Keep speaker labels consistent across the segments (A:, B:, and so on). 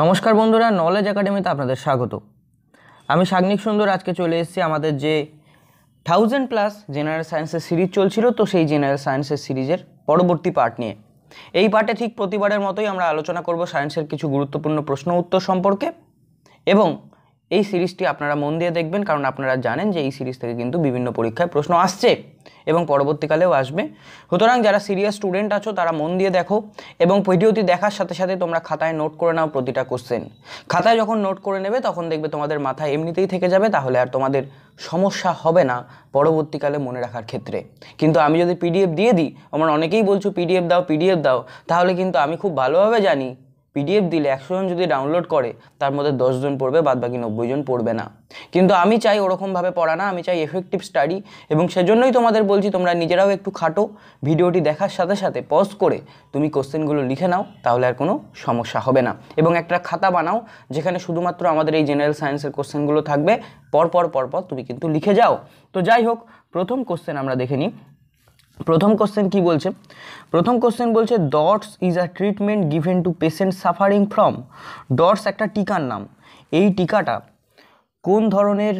A: নমস্কার বন্ধুরা নলেজ একাডেমিতে আপনাদের স্বাগত আমি সাগ্নিক সুন্দর আজকে চলে এসেছি আমাদের যে থাউজেন্ড প্লাস জেনারেল সায়েন্সের সিরিজ চলছিল তো সেই জেনারেল সায়েন্সের সিরিজের পরবর্তী পার্ট নিয়ে এই পার্টে ঠিক প্রতিবারের মতোই আমরা আলোচনা করব সায়েন্সের কিছু গুরুত্বপূর্ণ প্রশ্ন উত্তর সম্পর্কে এবং এই সিরিজটি আপনারা মন দিয়ে দেখবেন কারণ আপনারা জানেন যে এই সিরিজ থেকে কিন্তু বিভিন্ন পরীক্ষায় প্রশ্ন আসছে এবং পরবর্তীকালেও আসবে সুতরাং যারা সিরিয়াস স্টুডেন্ট আছো তারা মন দিয়ে দেখো এবং ভিডিওটি দেখার সাথে সাথে তোমরা খাতায় নোট করে নাও প্রতিটা কোশ্চেন খাতায় যখন নোট করে নেবে তখন দেখবে তোমাদের মাথায় এমনিতেই থেকে যাবে তাহলে আর তোমাদের সমস্যা হবে না পরবর্তীকালে মনে রাখার ক্ষেত্রে কিন্তু আমি যদি পিডিএফ দিয়ে দিই আমার অনেকেই বলছো পিডিএফ দাও পিডিএফ দাও তাহলে কিন্তু আমি খুব ভালোভাবে জানি পিডিএফ দিলে একশো জন যদি ডাউনলোড করে তার মধ্যে দশজন পড়বে বাদ বাকি নব্বই জন পড়বে না কিন্তু আমি চাই ওরকমভাবে পড়া না আমি চাই এফেক্টিভ স্টাডি এবং সেজন্যই তোমাদের বলছি তোমরা নিজেরাও একটু খাটো ভিডিওটি দেখার সাথে সাথে পজ করে তুমি কোশ্চেনগুলো লিখে নাও তাহলে আর কোনো সমস্যা হবে না এবং একটা খাতা বানাও যেখানে শুধুমাত্র আমাদের এই জেনারেল সায়েন্সের কোশ্চেনগুলো থাকবে পরপর পরপর তুমি কিন্তু লিখে যাও তো যাই হোক প্রথম কোশ্চেন আমরা দেখে নিই প্রথম কোশ্চেন কি বলছে প্রথম কোশ্চেন বলছে DOTS is a treatment given to patient suffering from DOTS একটা টিকার নাম এই টিকাটা কোন ধরনের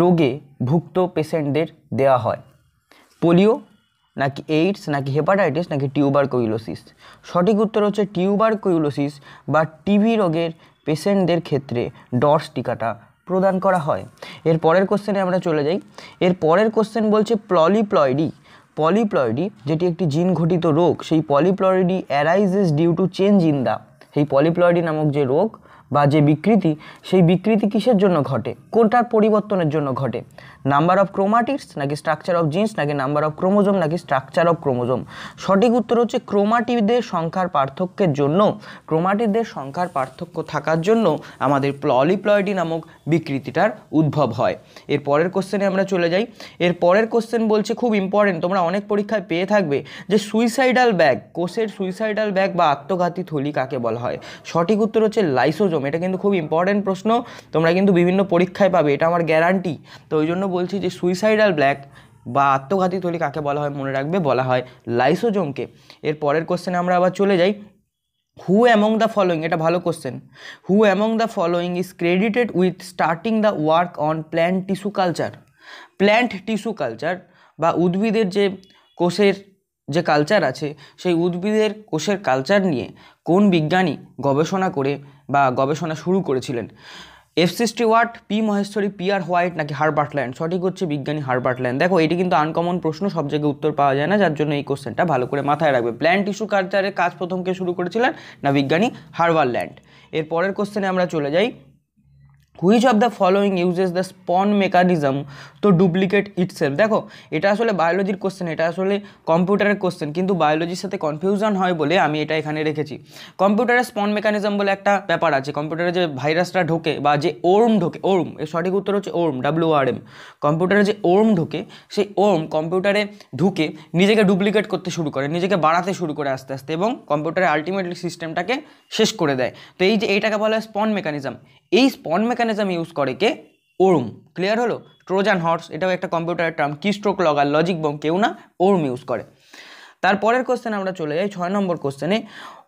A: রোগে ভুক্ত পেশেন্টদের দেয়া হয় পোলিও নাকি এইডস নাকি হেপাটাইটিস নাকি টিউবার কোইলোসিস সঠিক উত্তর হচ্ছে টিউবার কোইলোসিস বা টিভি রোগের পেশেন্টদের ক্ষেত্রে ডটস টিকাটা প্রদান করা হয় এর পরের কোশ্চেনে আমরা চলে যাই এর পরের কোশ্চেন বলছে প্ললিপ্লয়েডি পলিপ্লয়েডি যেটি একটি জিন ঘটিত রোগ সেই polyploidy arises due to change in the সেই পলিপ্লয়েডি নামক যে রোগ বা যে বিকৃতি সেই বিকৃতি কিসের জন্য ঘটে কোনটার পরিবর্তনের জন্য ঘটে নাম্বার অফ ক্রোমাটিক্স নাকি স্ট্রাকচার অফ জিন্স নাকি নাম্বার অফ ক্রোমোজোম নাকি স্ট্রাকচার অফ ক্রোমোজোম সঠিক উত্তর হচ্ছে ক্রোমাটিদের সংখ্যার পার্থক্যের জন্য ক্রোমাটিডদের সংখ্যার পার্থক্য থাকার জন্য আমাদের প্ললিপ্লয়েডি নামক বিকৃতিটার উদ্ভব হয় এর পরের কোশ্চেনে আমরা চলে যাই এর পরের কোশ্চেন বলছে খুব ইম্পর্টেন্ট তোমরা অনেক পরীক্ষায় পেয়ে থাকবে যে সুইসাইডাল ব্যাগ কোষের সুইসাইডাল ব্যাগ বা আত্মঘাতী থলি কাকে বলা হয় সঠিক উত্তর হচ্ছে লাইসোজোম ক্লাসরুম এটা কিন্তু খুব ইম্পর্টেন্ট প্রশ্ন তোমরা কিন্তু বিভিন্ন পরীক্ষায় পাবে এটা আমার গ্যারান্টি তো ওই জন্য বলছি যে সুইসাইডাল ব্ল্যাক বা আত্মঘাতী থলি কাকে বলা হয় মনে রাখবে বলা হয় লাইসোজোমকে এর পরের কোশ্চেনে আমরা আবার চলে যাই হু অ্যামং দ্য ফলোয়িং এটা ভালো question who among the following is credited with starting the work on plant tissue culture plant tissue culture বা উদ্ভিদের যে কোষের যে কালচার আছে সেই উদ্ভিদের কোষের কালচার নিয়ে কোন বিজ্ঞানী গবেষণা করে বা গবেষণা শুরু করেছিলেন এফ সিক্সটি ওয়াট P Maheshwari P R White নাকি হারবার্ট ল্যান্ড সঠিক হচ্ছে বিজ্ঞানী হারবার্ট ল্যান্ড দেখো এটি কিন্তু আনকমন প্রশ্ন সব জায়গায় উত্তর পাওয়া যায় না যার জন্য এই কোশ্চেনটা ভালো করে মাথায় রাখবে প্ল্যান্ট টিস্যু কালচারের কাজ প্রথমকে শুরু করেছিলেন না বিজ্ঞানী হারবার ল্যান্ড এর পরের কোশ্চেনে আমরা চলে যাই which of the following uses the spawn mechanism to duplicate itself দেখো এটা আসলে বায়োলজির কোশ্চেন এটা আসলে কম্পিউটারের কোশ্চেন কিন্তু বায়োলজির সাথে কনফিউশন হয় বলে আমি এটা এখানে রেখেছি কম্পিউটারে স্পন মেকানিজম বলে একটা ব্যাপার আছে কম্পিউটারে যে ভাইরাসটা ঢোকে বা যে ওর্ম ঢোকে ওর্ম এর সঠিক উত্তর হচ্ছে ওর্ম ডাব্লিউ আর এম কম্পিউটারে যে ওর্ম ঢোকে সেই ওর্ম কম্পিউটারে ঢুকে নিজেকে ডুপ্লিকেট করতে শুরু করে নিজেকে বাড়াতে শুরু করে আস্তে আস্তে এবং কম্পিউটারের আলটিমেটলি সিস্টেমটাকে শেষ করে দেয় তো এই যে এটাকে বলা হয় স্পন মেকানিজম এই স্পন মেকানিজম ইউজ করে কে ওরম ক্লিয়ার হলো ট্রোজান হর্স এটাও একটা কম্পিউটারের term keystroke logger logic bomb কেউ না ওরম ইউজ করে তারপরের কোশ্চেন আমরা চলে যাই ছয় নম্বর কোশ্চেনে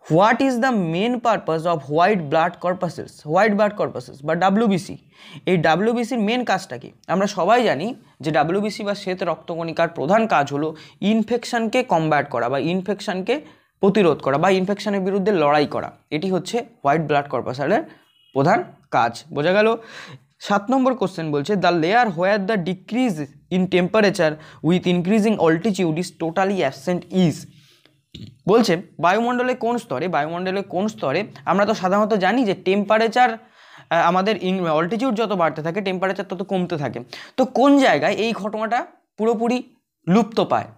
A: what is the main purpose of white blood corpuscles white blood corpuscles বা ডাব্লিউবিসি এই ডাব্লিউবিসির মেন কাজটা কি আমরা সবাই জানি যে ডাব্লিউবিসি বা শ্বেত রক্তকণিকার প্রধান কাজ হলো ইনফেকশানকে কমব্যাট করা বা ইনফেকশানকে প্রতিরোধ করা বা ইনফেকশানের বিরুদ্ধে লড়াই করা এটি হচ্ছে হোয়াইট ব্লাড কর্পাসেলের প্রধান কাজ বোঝা গেল সাত নম্বর কোশ্চেন বলছে the layer where the decrease in temperature with increasing altitude is totally absent is বলছে বায়ুমণ্ডলে কোন স্তরে বায়ুমণ্ডলে কোন স্তরে আমরা তো সাধারণত জানি যে টেম্পারেচার আমাদের ইন অল্টিচিউড যত বাড়তে থাকে টেম্পারেচার তত কমতে থাকে তো কোন জায়গায় এই ঘটনাটা পুরোপুরি লুপ্ত পায়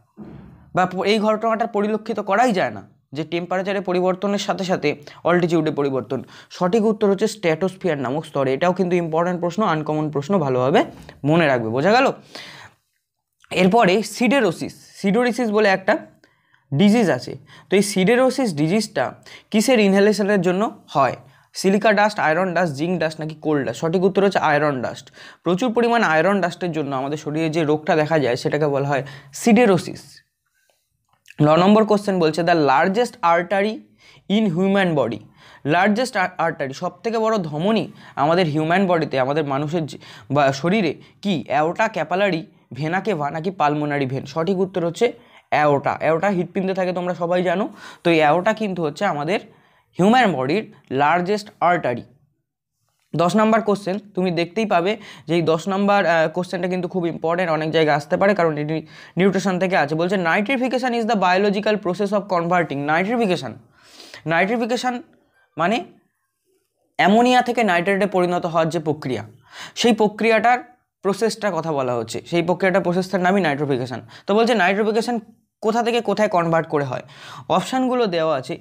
A: বা এই ঘটনাটা পরিলক্ষিত করাই যায় না যে টেম্পারেচারে পরিবর্তনের সাথে সাথে অল্টিটিউডে পরিবর্তন সঠিক উত্তর হচ্ছে স্ট্যাটোস্ফিয়ার নামক স্তরে এটাও কিন্তু ইম্পর্ট্যান্ট প্রশ্ন আনকমন প্রশ্ন ভালোভাবে মনে রাখবে বোঝা গেল এরপরে সিডেরোসিস সিডোরিসিস বলে একটা ডিজিজ আছে তো এই সিডেরোসিস ডিজিজটা কিসের ইনহেলেশনের জন্য হয় silica dust iron dust zinc dust নাকি কোল্ড ডাস্ট সঠিক উত্তর হচ্ছে আয়রন ডাস্ট প্রচুর পরিমাণ আয়রন ডাস্টের জন্য আমাদের শরীরে যে রোগটা দেখা যায় সেটাকে বলা হয় সিডেরোসিস ন নম্বর কোশ্চেন বলছে the largest artery in human body largest artery সব থেকে বড় ধমনী আমাদের হিউম্যান বডিতে আমাদের মানুষের বা শরীরে কি অ্যাওটা ক্যাপালারি ভেনাকে ভা নাকি পালমোনারি ভেন সঠিক উত্তর হচ্ছে অ্যাওটা অ্যাওটা হৃৎপিণ্ডে থাকে তোমরা সবাই জানো তো এই অ্যাওটা কিন্তু হচ্ছে আমাদের হিউম্যান বডির লার্জেস্ট আর্টারি দশ নম্বর কোশ্চেন তুমি দেখতেই পাবে যে এই দশ নম্বর কোশ্চেনটা কিন্তু খুব ইম্পর্টেন্ট অনেক জায়গায় আসতে পারে কারণ এটি নিউট্রিশন থেকে আছে বলছে nitrification is the biological process of converting nitrification nitrification মানে অ্যামোনিয়া থেকে নাইট্রেটে পরিণত হওয়ার যে প্রক্রিয়া সেই প্রক্রিয়াটার প্রসেসটার কথা বলা হচ্ছে সেই প্রক্রিয়াটার প্রসেসটার নামই নাইট্রোফিকেশান তো বলছে নাইট্রোফিকেশান কোথা থেকে কোথায় কনভার্ট করে হয় অপশানগুলো দেওয়া আছে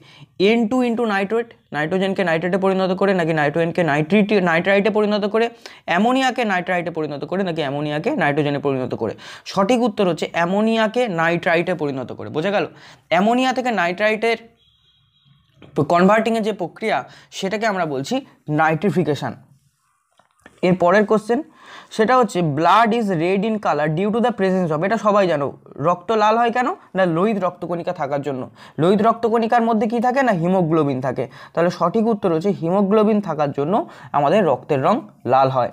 A: এন টু ইন্টু নাইট্রোয়েট নাইট্রোজেনকে নাইট্রেটে পরিণত করে নাকি নাইট্রোজেনকে নাইট্রিট নাইট্রাইটে পরিণত করে অ্যামোনিয়াকে নাইট্রাইটে পরিণত করে নাকি অ্যামোনিয়াকে নাইট্রোজেনে পরিণত করে সঠিক উত্তর হচ্ছে অ্যামোনিয়াকে নাইট্রাইটে পরিণত করে বোঝা গেল অ্যামোনিয়া থেকে নাইট্রাইটের কনভার্টিংয়ের যে প্রক্রিয়া সেটাকে আমরা বলছি নাইট্রিফিকেশান এর পরের কোশ্চেন সেটা হচ্ছে blood is red in colour due to the presence of এটা সবাই জানো রক্ত লাল হয় কেন না লোহিত রক্তকণিকা থাকার জন্য লোহিত রক্তকণিকার মধ্যে কি থাকে না হিমোগ্লোবিন থাকে তাহলে সঠিক উত্তর হচ্ছে হিমোগ্লোবিন থাকার জন্য আমাদের রক্তের রং লাল হয়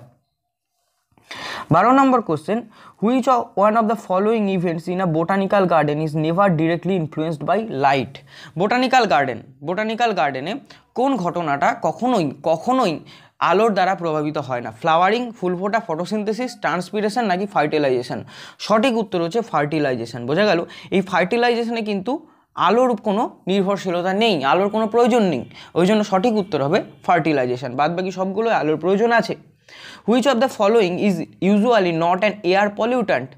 A: বারো নম্বর question which one of the following events in a botanical garden is never directly influenced by light botanical garden botanical গার্ডেনে কোন ঘটনাটা কখনোই কখনোই আলোর দ্বারা প্রভাবিত হয় না ফ্লাওয়ারিং ফুল ফোটা ফটোসিনথেসিস ট্রান্সপিরেশন নাকি ফার্টিলাইজেশন সঠিক উত্তর হচ্ছে ফার্টিলাইজেশন বোঝা গেল এই ফার্টিলাইজেশনে কিন্তু আলোর কোনো নির্ভরশীলতা নেই আলোর কোনো প্রয়োজন নেই ওই জন্য সঠিক উত্তর হবে ফার্টিলাইজেশন বাদ বাকি সবগুলোই আলোর প্রয়োজন আছে which of the following is usually not an air pollutant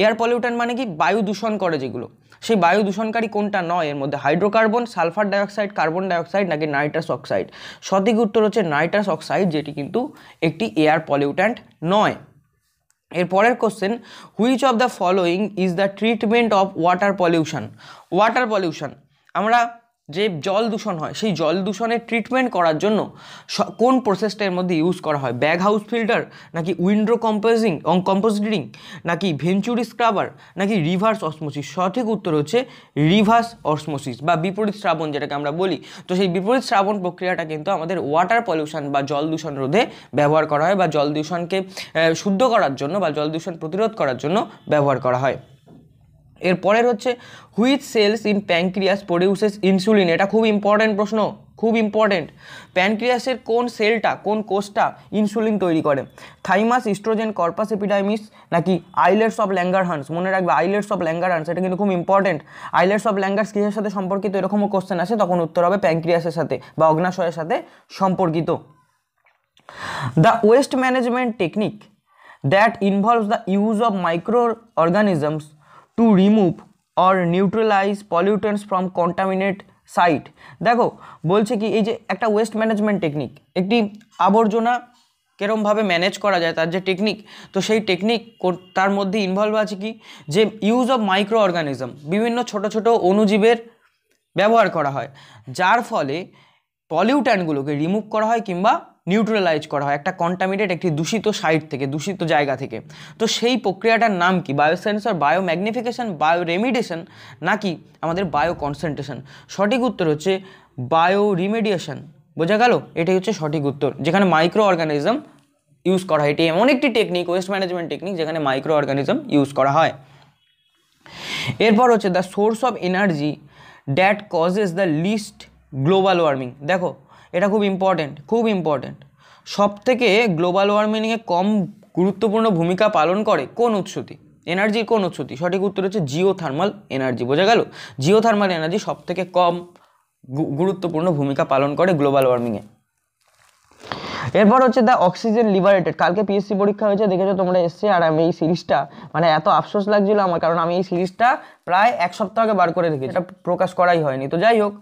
A: air pollutant মানে কি বায়ু দূষণ করে যেগুলো সেই বায়ু দূষণকারী কোনটা নয় এর মধ্যে hydrocarbon sulphur dioxide carbon dioxide নাকি নাইট্রাস অক্সাইড সঠিক উত্তর হচ্ছে নাইট্রাস অক্সাইড যেটি কিন্তু একটি এয়ার পলিউট্যান্ট নয় এর পরের question which of the following is the treatment of water pollution water pollution আমরা যে জল দূষণ হয় সেই জল দূষণের ট্রিটমেন্ট করার জন্য কোন প্রসেসটার মধ্যে ইউজ করা হয় ব্যাগ হাউস ফিল্টার নাকি উইন্ডো কম্পোজিং অং কম্পোজিটিং নাকি ভেঞ্চুরি স্ক্রাবার নাকি রিভার্স অসমোসিস সঠিক উত্তর হচ্ছে রিভার্স অসমোসিস বা বিপরীত শ্রাবণ যেটাকে আমরা বলি তো সেই বিপরীত শ্রাবণ প্রক্রিয়াটা কিন্তু আমাদের ওয়াটার পলিউশন বা জল দূষণ রোধে ব্যবহার করা হয় বা জল দূষণকে শুদ্ধ করার জন্য বা জল দূষণ প্রতিরোধ করার জন্য ব্যবহার করা হয় এরপরের হচ্ছে which cells in pancreas produces insulin এটা খুব ইম্পর্ট্যান্ট প্রশ্ন খুব ইম্পর্ট্যান্ট প্যানক্রিয়াসের কোন সেলটা কোন কোষটা ইনসুলিন তৈরি করে থাইমাস ইস্ট্রোজেন কর্পাস এপিডাইমিস নাকি আইলেটস অফ ল্যাঙ্গারহান্স মনে রাখবে আইলেটস অফ ল্যাঙ্গারহান্স এটা কিন্তু খুব ইম্পর্ট্যান্ট আইলেটস অফ ল্যাঙ্গার্স কিসের সাথে সম্পর্কিত এরকমও কোশ্চেন আসে তখন উত্তর হবে প্যানক্রিয়াসের সাথে বা অগ্নাশয়ের সাথে সম্পর্কিত the waste management technique that involves the use of micro organisms to remove or neutralise pollutants from contaminate site দেখো বলছে কি এই যে একটা ওয়েস্ট ম্যানেজমেন্ট টেকনিক একটি আবর্জনা কেরমভাবে ম্যানেজ করা যায় তার যে টেকনিক তো সেই টেকনিক তার মধ্যে ইনভলভ আছে কি যে ইউজ অফ মাইক্রো অর্গানিজম বিভিন্ন ছোট ছোট অণুজীবের ব্যবহার করা হয় যার ফলে পলিউট্যান্টগুলোকে রিমুভ করা হয় কিংবা নিউট্রালাইজ করা হয় একটা কন্টামিনেট একটি দূষিত সাইট থেকে দূষিত জায়গা থেকে তো সেই প্রক্রিয়াটার নাম কি biosensor bio magnification bio remediation নাকি আমাদের বায়ো কনসেন্ট্রেশন সঠিক উত্তর হচ্ছে বায়ো রিমেডিয়েশন বোঝা গেল এটাই হচ্ছে সঠিক উত্তর যেখানে মাইক্রো অর্গানিজম ইউজ করা হয় এটি এমন একটি টেকনিক ওয়েস্ট ম্যানেজমেন্ট টেকনিক যেখানে মাইক্রো অর্গানিজম ইউজ করা হয় এরপর হচ্ছে the source of energy that causes the least global warming দেখো এটা খুব ইম্পর্টেন্ট খুব ইম্পর্টেন্ট সব থেকে গ্লোবাল ওয়ার্মিংয়ে কম গুরুত্বপূর্ণ ভূমিকা পালন করে কোন উৎসটি এনার্জির কোন উৎসটি সঠিক উত্তর হচ্ছে জিও থার্মাল এনার্জি বোঝা গেল জিও থার্মাল এনার্জি সব থেকে কম গুরুত্বপূর্ণ ভূমিকা পালন করে গ্লোবাল ওয়ার্মিংয়ে এরপর হচ্ছে দ্য অক্সিজেন লিবারেটেড কালকে পিএসসি পরীক্ষা হয়েছে দেখেছো তোমরা এসছে আর আমি এই সিরিজটা মানে এত আফসোস লাগছিল আমার কারণ আমি এই সিরিজটা প্রায় এক সপ্তাহ আগে বার করে রেখেছি এটা প্রকাশ করাই হয়নি তো যাই হোক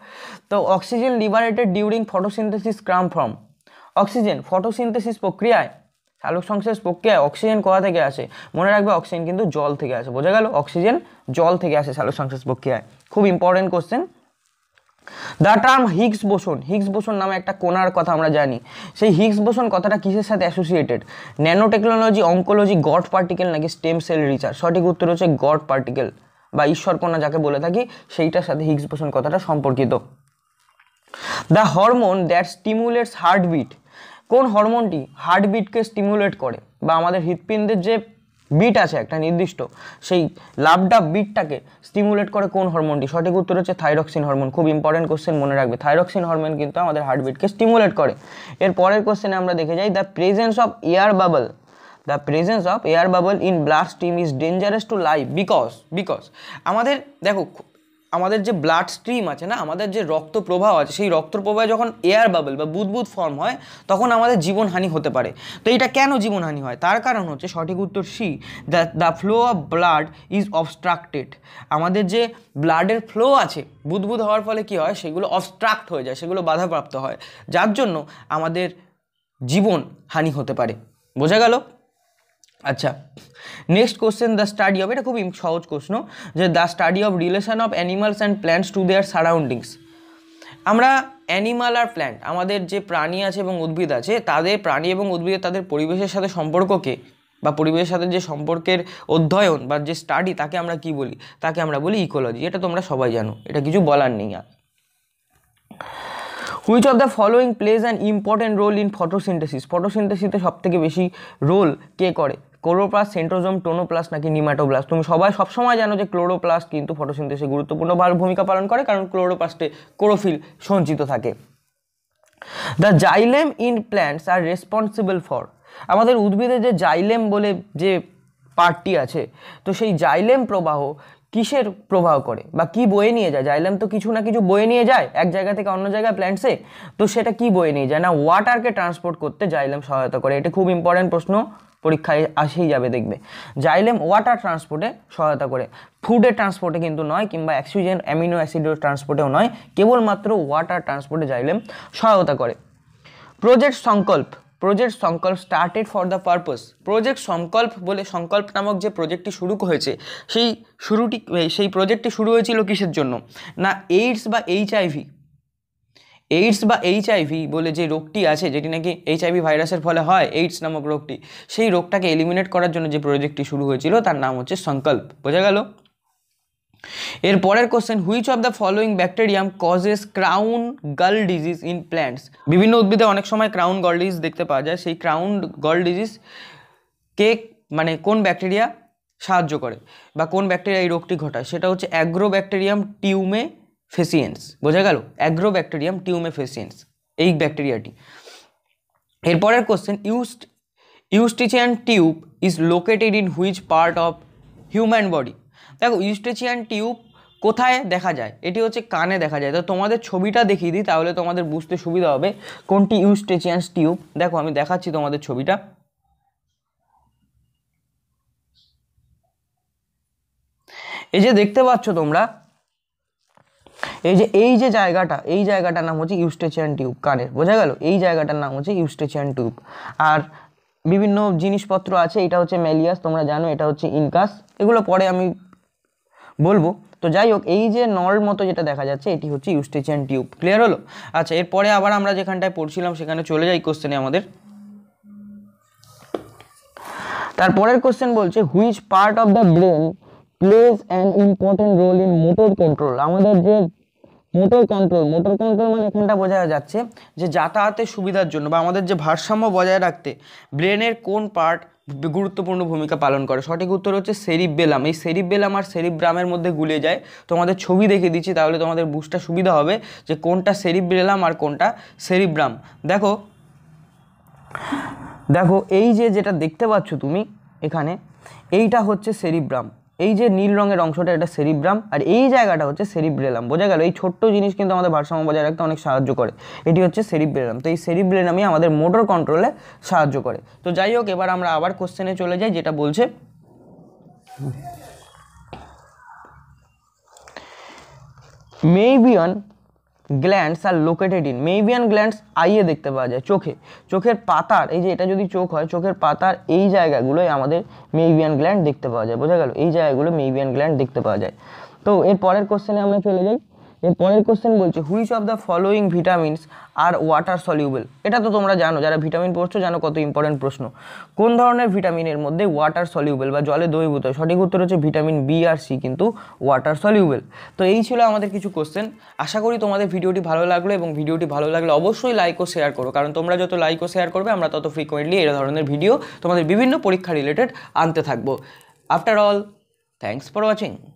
A: তো অক্সিজেন লিবারেটেড ডিউরিং ফটোসিনথেসিস ক্রাম ফর্ম অক্সিজেন ফটোসিনথেসিস প্রক্রিয়ায় আলোক সংশ্লেষ প্রক্রিয়ায় অক্সিজেন কোথা থেকে আসে মনে রাখবে অক্সিজেন কিন্তু জল থেকে আসে বোঝা গেল অক্সিজেন জল থেকে আসে সালোক সংশ্লেষ প্রক্রিয়ায় খুব important question the term Higgs boson Higgs boson নামে একটা কোনার কথা আমরা জানি সেই হিগস বোসন কথাটা কিসের সাথে associated nano technology oncology god particle নাকি স্টেম সেল রিচার সঠিক উত্তর হচ্ছে গড পার্টিকেল বা ঈশ্বরকণা যাকে বলে থাকি সেইটার সাথে হিগস বোসন কথাটা সম্পর্কিত the hormone that stimulates heartbeat কোন হরমোনটি হার্টবিটকে স্টিমুলেট করে বা আমাদের হৃৎপিণ্ডের যে বিট আছে একটা নির্দিষ্ট সেই লাভডা বিটটাকে স্টিমুলেট করে কোন হরমোনটি সঠিক উত্তর হচ্ছে থাইরক্সিন হরমোন খুব ইম্পর্টেন্ট কোশ্চেন মনে রাখবে থাইরক্সিন হরমোন কিন্তু আমাদের হার্টবিটকে স্টিমুলেট করে এর পরের কোশ্চেনে আমরা দেখে যাই the presence of air bubble the presence of air bubble in blood stream is dangerous to life because because আমাদের দেখো আমাদের যে ব্লাড স্ট্রিম আছে না আমাদের যে রক্ত প্রবাহ আছে সেই রক্ত প্রবাহে যখন এয়ার বাবল বা বুদবুদ ফর্ম হয় তখন আমাদের জীবনহানি হতে পারে তো এটা কেন জীবনহানি হয় তার কারণ হচ্ছে সঠিক উত্তর C the the flow of blood is obstructed আমাদের যে ব্লাডের ফ্লো আছে বুদবুদ হওয়ার ফলে কি হয় সেগুলো অবস্ট্রাক্ট হয়ে যায় সেগুলো বাধাপ্রাপ্ত হয় যার জন্য আমাদের জীবন হানি হতে পারে বোঝা গেল আচ্ছা next question the study of এটা খুব সহজ প্রশ্ন যে the study of relation of animals and plants to their surroundings আমরা অ্যানিমাল আর প্ল্যান্ট আমাদের যে প্রাণী আছে এবং উদ্ভিদ আছে তাদের প্রাণী এবং উদ্ভিদের তাদের পরিবেশের সাথে সম্পর্ককে বা পরিবেশের সাথে যে সম্পর্কের অধ্যয়ন বা যে স্টাডি তাকে আমরা কি বলি তাকে আমরা বলি ইকোলজি এটা তোমরা সবাই জানো এটা কিছু বলার নেই আর which of the following plays an important role in photosynthesis ফটোসিনথেসিসে সবথেকে বেশি রোল কে করে ক্লোরোপ্লাস সেন্ট্রোজম টোনোপ্লাস নাকি নিমাটোপ্লাস তুমি সবাই সবসময় জানো যে ক্লোরোপ্লাস কিন্তু ফটোসিনথেসে গুরুত্বপূর্ণ ভূমিকা পালন করে কারণ ক্লোরোপ্লাস্টে ক্লোরোফিল সঞ্চিত থাকে the xylem in plants are responsible for আমাদের উদ্ভিদে যে জাইলেম বলে যে পার্টটি আছে তো সেই জাইলেম প্রবাহ কিসের প্রবাহ করে বা কি বয়ে নিয়ে যায় জাইলেম তো কিছু না কিছু বয়ে নিয়ে যায় এক জায়গা থেকে অন্য জায়গায় প্ল্যান্টসে তো সেটা কি বয়ে নিয়ে যায় না ওয়াটারকে ট্রান্সপোর্ট করতে জাইলেম সহায়তা করে এটা খুব ইম্পর্ট্যান্ট প্রশ্ন পরীক্ষায় আসেই যাবে দেখবে জাইলেম ওয়াটার ট্রান্সপোর্টে সহায়তা করে ফুডের ট্রান্সপোর্টে কিন্তু নয় কিংবা অ্যাক্সিজেন অ্যামিনো অ্যাসিডের ট্রান্সপোর্টেও নয় কেবলমাত্র ওয়াটার ট্রান্সপোর্টে জাইলেম সহায়তা করে project Sankalp project Sankalp started for the purpose project Sankalp বলে সংকল্প নামক যে প্রজেক্টটি শুরু হয়েছে সেই শুরুটি সেই প্রজেক্টটি শুরু হয়েছিল কিসের জন্য না এইডস বা এইচআইভি এইডস বা এইচআইভি বলে যে রোগটি আছে যেটি নাকি এইচআইভি ভাইরাসের ফলে হয় এইডস নামক রোগটি সেই রোগটাকে এলিমিনেট করার জন্য যে প্রজেক্টটি শুরু হয়েছিল তার নাম হচ্ছে সংকল্প বোঝা গেল এর পরের question which of the following bacterium causes crown gall disease in plants বিভিন্ন উদ্ভিদে অনেক সময় ক্রাউন গল ডিজিজ দেখতে পাওয়া যায় সেই ক্রাউন গল ডিজিজ কে মানে কোন ব্যাকটেরিয়া সাহায্য করে বা কোন ব্যাকটেরিয়া এই রোগটি ঘটায় সেটা হচ্ছে অ্যাগ্রো ব্যাকটেরিয়াম টিউমে ফেসিয়েন্স বোঝা গেল অ্যাগ্রো ব্যাকটেরিয়াম টিউমে ফেসিয়েন্স এই ব্যাকটেরিয়াটি এরপরের কোশ্চেন ইউস্ট eustachian tube is located in which part of human body দেখো ইউস্টেচিয়ান টিউব কোথায় দেখা যায় এটি হচ্ছে কানে দেখা যায় তো তোমাদের ছবিটা দেখিয়ে দিই তাহলে তোমাদের বুঝতে সুবিধা হবে কোনটি ইউস্টেচিয়ান টিউব দেখো আমি দেখাচ্ছি তোমাদের ছবিটা এই যে দেখতে পাচ্ছ তোমরা এই যে এই যে জায়গাটা এই জায়গাটার নাম হচ্ছে ইউস্টেচিয়ান টিউব কানের বোঝা গেল এই জায়গাটার নাম হচ্ছে ইউস্টেচিয়ান টিউব আর বিভিন্ন জিনিসপত্র আছে এটা হচ্ছে ম্যালিয়াস তোমরা জানো এটা হচ্ছে ইনকাস এগুলো পরে আমি বলবো তো যাই হোক এই যে নল মতো যেটা দেখা যাচ্ছে এটি হচ্ছে ইউস্টেচিয়ান টিউব ক্লিয়ার হলো আচ্ছা এরপরে আবার আমরা যেখানটায় পড়ছিলাম সেখানে চলে যাই কোশ্চেনে আমাদের তারপরের কোশ্চেন বলছে which part of the brain plays an important role in motor control আমাদের যে মোটর কন্ট্রোল মোটর কন্ট্রোল মানে এখানটা বোঝা যাচ্ছে যে যাতায়াতের সুবিধার জন্য বা আমাদের যে ভারসাম্য বজায় রাখতে ব্রেনের কোন পার্ট গুরুত্বপূর্ণ ভূমিকা পালন করে সঠিক উত্তর হচ্ছে বেলাম এই বেলাম আর ব্রামের মধ্যে গুলিয়ে যায় তোমাদের ছবি দেখে দিচ্ছি তাহলে তোমাদের বুঝটা সুবিধা হবে যে কোনটা বেলাম আর কোনটা ব্রাম দেখো দেখো এই যে যেটা দেখতে পাচ্ছ তুমি এখানে এইটা হচ্ছে ব্রাম এই যে নীল রঙের অংশটা এটা সেরিব্রাম আর এই জায়গাটা হচ্ছে সেরিব্রেলাম বোঝা গেল এই ছোট্ট জিনিস কিন্তু আমাদের ভারসাম্য বজায় রাখতে অনেক সাহায্য করে এটি হচ্ছে সেরিব্রেলাম তো এই সেরিব্রেলামই আমাদের মোটর কন্ট্রোলে সাহায্য করে তো যাই হোক এবার আমরা আবার কোশ্চেনে চলে যাই যেটা বলছে on glands are located in মেভিয়ান গ্ল্যান্ডস আইয়ে দেখতে পাওয়া যায় চোখে চোখের পাতার এই যে এটা যদি চোখ হয় চোখের পাতার এই জায়গাগুলোই আমাদের মেভিয়ান গ্ল্যান্ড দেখতে পাওয়া যায় বোঝা গেল এই জায়গাগুলো মেভিয়ান গ্ল্যান্ড দেখতে পাওয়া যায় তো এর পরের কোশ্চেনে আমরা চলে যাই এরপরের কোশ্চেন বলছে which of the following vitamins are water soluble এটা তো তোমরা জানো যারা ভিটামিন পড়ছো জানো কত ইম্পর্টেন্ট প্রশ্ন কোন ধরনের ভিটামিনের মধ্যে ওয়াটার সলিউবেল বা জলে দৈভূত সঠিক উত্তর হচ্ছে ভিটামিন বি আর সি কিন্তু ওয়াটার সলিউবেল তো এই ছিল আমাদের কিছু কোশ্চেন আশা করি তোমাদের ভিডিওটি ভালো লাগলো এবং ভিডিওটি ভালো লাগলে অবশ্যই লাইক ও শেয়ার করো কারণ তোমরা যত লাইক ও শেয়ার করবে আমরা তত ফ্রিকোয়েন্টলি এই ধরনের ভিডিও তোমাদের বিভিন্ন পরীক্ষা রিলেটেড আনতে থাকবো after all thanks for watching